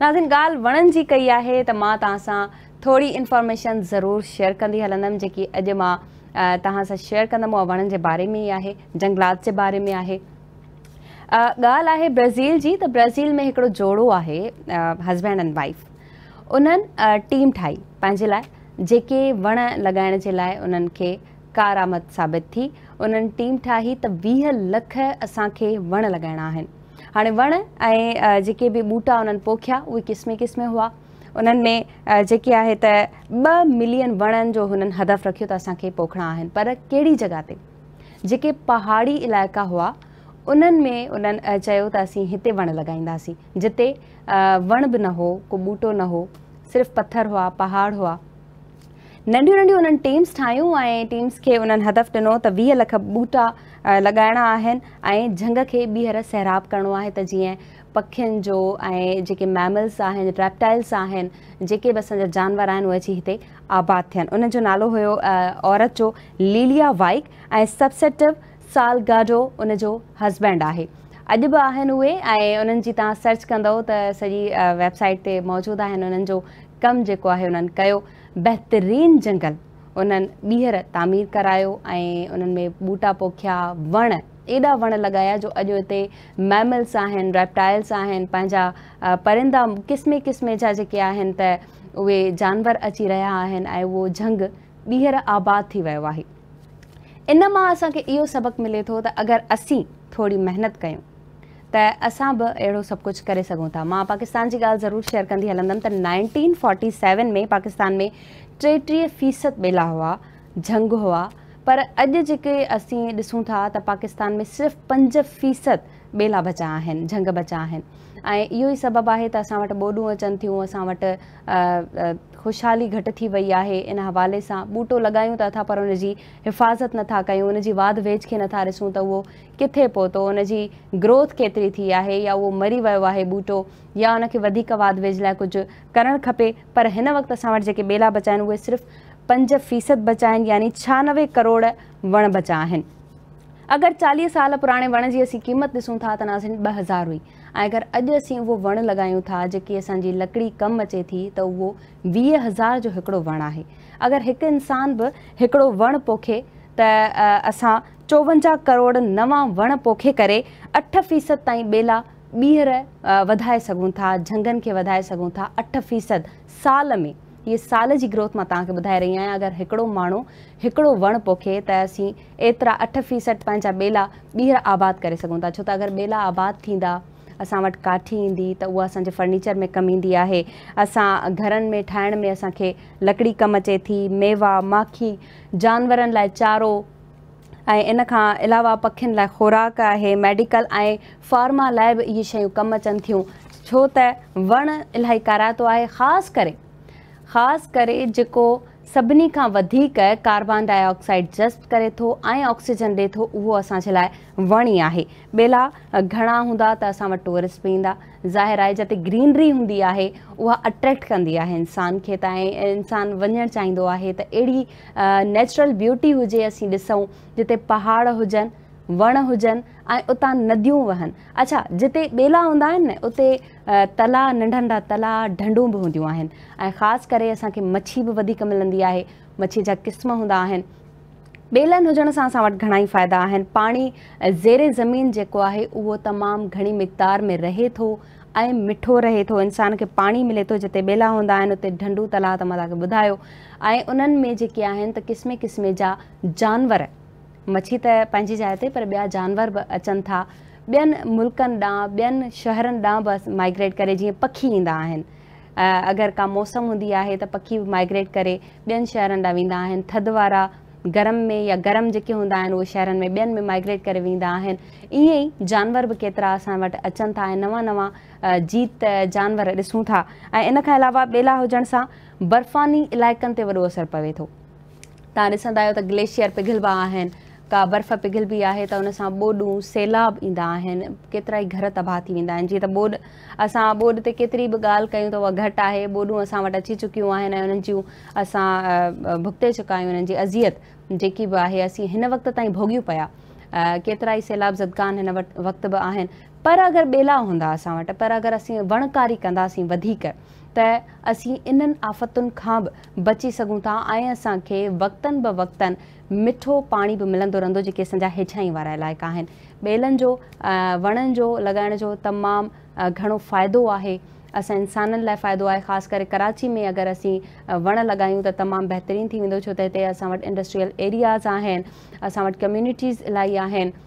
नाज़िन ॻाल्हि वणनि जी कई आहे त मां तव्हां सां थोरी इंफॉर्मेशन ज़रूरु शेयर कंदी हलंदमि जेकी अॼु मां तव्हां सां शेयर कंदमि उहा वणनि जे बारे में ई आहे जंगलात जे बारे में आहे ॻाल्हि आहे ब्राज़ील जी त ब्राज़ील में हिकिड़ो जोड़ो आहे हस्बैंड एंड वाइफ उन्हनि टीम ठाही पंहिंजे लाइ जेके वण लॻाइण जे लाइ उन्हनि खे कारामद साबित थी उन्हनि टीम ठाही त वीह लख असांखे वण लॻाइणा आहिनि हाँ वण जी भी बूटा उन्हें उन्हनि पोखिया उहे क़िस्म क़िस्म हुआ उन्हनि में जेकी आहे त मिलियन वणन जो हुननि हदफ़ु रखियो त असांखे पोखणा पर कड़ी जगह पर जेके पहाड़ी इलाका हुआ उन्हनि में उन्हनि चयो त असीं वण लॻाईंदासीं जिते वण भी न हो को बूटो न हो सिर्फ पत्थर हुआ पहाड़ हुआ नंढ नंढ टीम्स ठाहियूं ऐं टीम्स के उन्हनि हदफ दिनों तो वी लख बूटा लगाना आहिनि झंग के बीहर सैराब करो है तो जी पखियन जो जो मैमल्स आहिनि रेप्टाइल्स जो भी असा जानवर आहिनि वो अची इतने आबाद थे आहिनि उन नालो हुयो औरत जो लीलिया वाइक ए सबसेटिव साल गाडो उन जो है अज भी बि सर्च कंदव तो सॼी वेबसाइट से मौजूद मौजूदु उन्होंने कम जो है उन्होंने बेहतरीन जंगल उन्हनि ॿीहर तामीर करायो ऐं उन्हनि में ॿूटा पोखिया वण एॾा वण लॻाया जो अॼु हिते मैमल्स आहिनि रेप्टाइल्स आहिनि पंहिंजा परंदा क़िस्मे किस्मे जा जेके आहिनि त उहे जानवर अची रहिया आहिनि ऐं उहो झंग ॿीहर आबाद थी वियो आहे इन मां असांखे इहो सबक मिले थो त अगरि असीं थोरी महिनत कयूं त असां बि अहिड़ो सभु कुझु करे सघूं था मां पाकिस्तान जी ॻाल्हि ज़रूरु शेयर कंदी हलंदमि त नाइनटीन फोटी सेवन में पाकिस्तान में टेटीह फ़ीसद ॿेला हुआ जंग हुआ पर अॼु जेके असीं ॾिसूं था त पाकिस्तान में सिर्फ़ु पंज फ़ीसद ॿेला बचा आहिनि झंग बचा आहिनि ऐं इहो ई सबबु आहे त असां वटि ॿोॾियूं अचनि थियूं असां वटि ख़ुशहाली घटि थी वई आहे इन हवाले सां ॿूटो लॻायूं था पर उनजी हिफ़ाज़त नथा कयूं उनजी वाद वेझ खे नथा ॾिसूं त उहो किथे पहुतो उनजी ग्रोथ केतिरी थी आहे या उहो मरी वियो आहे ॿूटो या उनखे वधीक वाद वेझ लाइ कुझु करणु खपे पर हिन वक़्तु असां वटि जेके ॿेला बचा आहिनि उहे सिर्फ़ु पंज फ़ीसद बचा यानि यानी करोड़ वण बचा अगर चालीस साल पुराने वण की असीं क़ीमत दिसूँ था तो नाज़िन ब हज़ार हुई अगर अज अस वो वण लगे था जी असांजी लकड़ी कम अचे थी तो वो वी हज़ार जो वण है अगर एक इंसान बि वण वणु पोखे त अस चौवंजा करोड़ नवा वण पोखे कर अठ फ़ीसद तीन बेला बीहर वधाए सूँ था झंगन के वधाए सूँ था अठ फ़ीसद साल में इहे साल जी ग्रोथ मां तव्हांखे ॿुधाए रही आहियां अगरि हिकिड़ो माण्हू हिकिड़ो वणु पोखे त असीं एतिरा अठ फ़ीसद पंहिंजा ॿेला ॿीहर आबादु करे सघूं था छो त अगरि ॿेला आबादु थींदा असां वटि काठी ईंदी त उहा असांजे फर्नीचर में कमु ईंदी आहे असां घरनि में ठाहिण में असांखे लकड़ी कमु अचे थी मेवा माखी जानवरनि लाइ चारो ऐं इन खां अलावा पखियुनि लाइ खुराक आहे मेडिकल ऐं फार्मा लाइ बि इहे शयूं कमु अचनि थियूं छो त वण इलाही करातो आहे ख़ासि करे ख़ासि करे जेको सभिनी खां वधीक कार्बन डाइऑक्साइड जस्त करे थो ऐं ऑक्सीजन ॾिए थो उहो असांजे लाइ वणी आहे ॿेला घणा हूंदा त असां वटि टूरिस्ट बि ईंदा ज़ाहिर आहे जिते ग्रीनरी हूंदी आहे उहा अट्रेक्ट कंदी आहे इंसान खे त ऐं इंसानु वञणु चाहींदो आहे त अहिड़ी नेचुरल ब्यूटी हुजे असीं ॾिसूं जिते पहाड़ हुजनि वण हुजन ऐं उतां वहन अच्छा जिते बेला हूँ न उते तला नंढा तला ढंडू भी हूंदियूं आहिनि ऐं ख़ासि करे असांखे मच्छी भी मिली है मच्छी जहाँ क़िस्म हूँ बेलन ॿेलनि से अस घाई फायदा पानी ई ज़ेरे ज़मीन जो है उहो तमाम घनी मकदार में रहे तो मिठो रहे तो इंसान के पानी मिले तो जिते बेला हूँ आहिनि ढंडू तला तो मैं तक बुधा उन्हें ऐं उन्हनि में जेके आहिनि त क़िस्मे जा जानवर मछी त पंहिंजी जाइ ते पर ॿिया जानवर बि अचनि था ॿियनि मुल्कनि ॾांहुं ॿियनि शहरनि ॾांहुं बि माइग्रेट करे जीअं पखी ईंदा आहिनि अगरि का मौसम हूंदी आहे त पखी माइग्रेट करे ॿियनि शहरनि ॾांहुं वेंदा आहिनि थधि वारा गरम में या गरम जेके हूंदा आहिनि उहे शहरनि में ॿियनि में माइग्रेट करे वेंदा आहिनि ईअं ई जानवर बि केतिरा असां वटि अचनि था ऐं नवां नवां जीत जानवर ॾिसूं था ऐं इन खां अलावा ॿेला हुजण सां बर्फानी इलाइक़नि ते वॾो असरु पवे थो तव्हां ॾिसंदा आहियो ग्लेशियर पिघलबा का बर्फ़ पिघल बि आहे त हुन सां ॿोॾूं सैलाब ईंदा आहिनि केतिरा ई घर तबाह थी वेंदा आहिनि जीअं त ॿोॾि असां ॿोॾि ते केतिरी बि ॻाल्हि कयूं त उहा घटि आहे ॿोॾियूं असां वटि अची चुकियूं आहिनि ऐं उन्हनि जूं असां भुगते चुका आहियूं उन्हनि जी अज़ियत जेकी बि आहे असीं हिन केतिरा ई सैलाब ज़दगान हिन वटि वक़्त बि आहिनि पर अगरि ॿेला हूंदा असां वटि पर अगरि असीं वणकारी कंदासीं वधीक त असीं इन्हनि आफ़तुनि खां बि बची सघूं था ऐं असांखे वक़्तनि ब वक़्तनि मिठो पाणी बि मिलंदो रहंदो जेके असांजा हेछाईं वारा इलाइक़ा आहिनि ॿेलनि जो वणनि जो लॻाइण जो तमामु घणो फ़ाइदो आहे असां इंसाननि लाइ फ़ाइदो आहे ख़ासि करे कराची में अगरि असीं वण लॻायूं त तमामु बहितरीनु थी वेंदो छो त हिते असां वटि इंडस्ट्रियल एरियाज़ आहिनि असां वटि कम्यूनिटीज़ इलाही आहिनि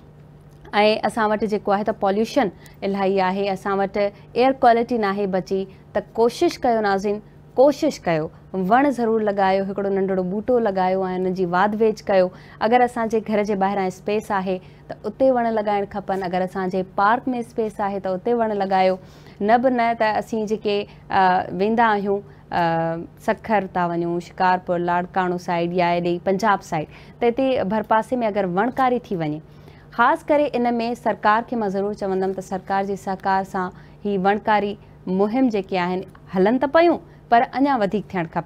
ऐं असां वटि जेको आहे त पॉल्यूशन इलाही आहे असां वटि एयर क्वालिटी नाहे बची त कोशिशि कयो नाज़िन कोशिश कयो वण ज़रूर लॻायो हिकिड़ो नंढड़ो बूटो लॻायो ऐं हुन जी वाध वेच कयो अगरि असांजे घर जे ॿाहिरां स्पेस आहे त उते वण लॻाइणु खपनि अगरि असांजे पार्क में स्पेस आहे त उते वण लॻायो न बि न त असीं जेके वेंदा आहियूं सखर था वञूं शिकारपुर लाड़काणो साइड या हेॾे पंजाब साइड त हिते भरपासे में अगरि वणकारी थी वञे ख़ासि करे इन में सरकार खे मां ज़रूरु चवंदमि त सरकार जे सहकार सां ही वणकारी मुहिम जेके आहिनि हलनि त पयूं पर अञा थे खपे